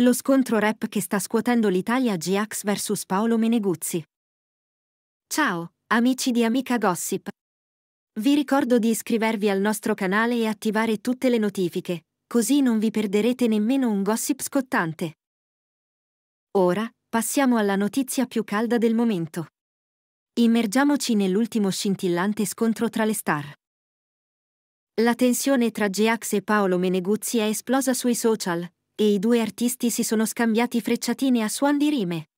Lo scontro rap che sta scuotendo l'Italia GX vs Paolo Meneguzzi. Ciao, amici di Amica Gossip. Vi ricordo di iscrivervi al nostro canale e attivare tutte le notifiche, così non vi perderete nemmeno un gossip scottante. Ora, passiamo alla notizia più calda del momento. Immergiamoci nell'ultimo scintillante scontro tra le star. La tensione tra GX e Paolo Meneguzzi è esplosa sui social, e i due artisti si sono scambiati frecciatine a suon di rime.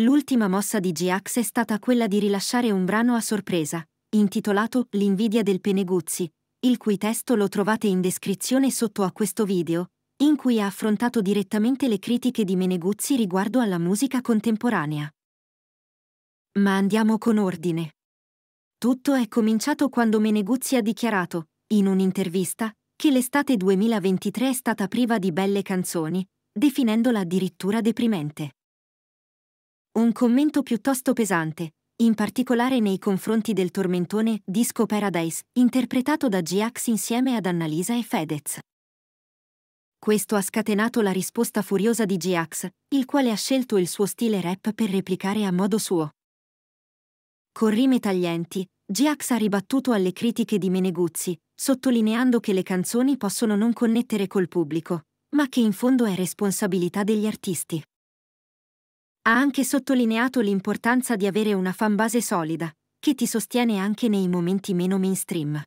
L'ultima mossa di G-Ax è stata quella di rilasciare un brano a sorpresa, intitolato L'invidia del Peneguzzi, il cui testo lo trovate in descrizione sotto a questo video, in cui ha affrontato direttamente le critiche di Meneguzzi riguardo alla musica contemporanea. Ma andiamo con ordine. Tutto è cominciato quando Meneguzzi ha dichiarato, in un'intervista, che l'estate 2023 è stata priva di belle canzoni, definendola addirittura deprimente. Un commento piuttosto pesante, in particolare nei confronti del tormentone Disco Paradise, interpretato da Giax insieme ad Annalisa e Fedez. Questo ha scatenato la risposta furiosa di Giax, il quale ha scelto il suo stile rap per replicare a modo suo. Con rime taglienti, Giax ha ribattuto alle critiche di Meneguzzi, sottolineando che le canzoni possono non connettere col pubblico, ma che in fondo è responsabilità degli artisti. Ha anche sottolineato l'importanza di avere una fanbase solida, che ti sostiene anche nei momenti meno mainstream.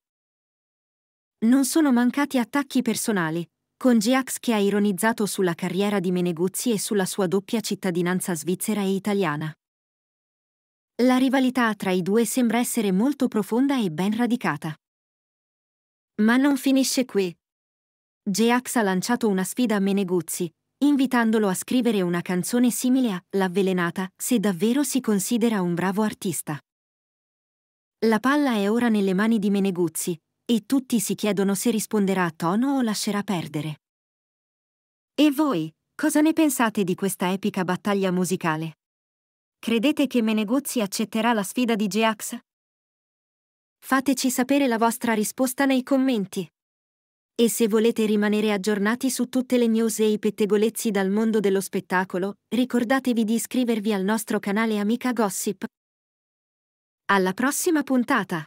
Non sono mancati attacchi personali, con Giax che ha ironizzato sulla carriera di Meneguzzi e sulla sua doppia cittadinanza svizzera e italiana. La rivalità tra i due sembra essere molto profonda e ben radicata. Ma non finisce qui. Jax ha lanciato una sfida a Meneguzzi, invitandolo a scrivere una canzone simile a L'avvelenata, se davvero si considera un bravo artista. La palla è ora nelle mani di Meneguzzi, e tutti si chiedono se risponderà a tono o lascerà perdere. E voi, cosa ne pensate di questa epica battaglia musicale? Credete che Menegozzi accetterà la sfida di Geax? Fateci sapere la vostra risposta nei commenti. E se volete rimanere aggiornati su tutte le news e i pettegolezzi dal mondo dello spettacolo, ricordatevi di iscrivervi al nostro canale Amica Gossip. Alla prossima puntata!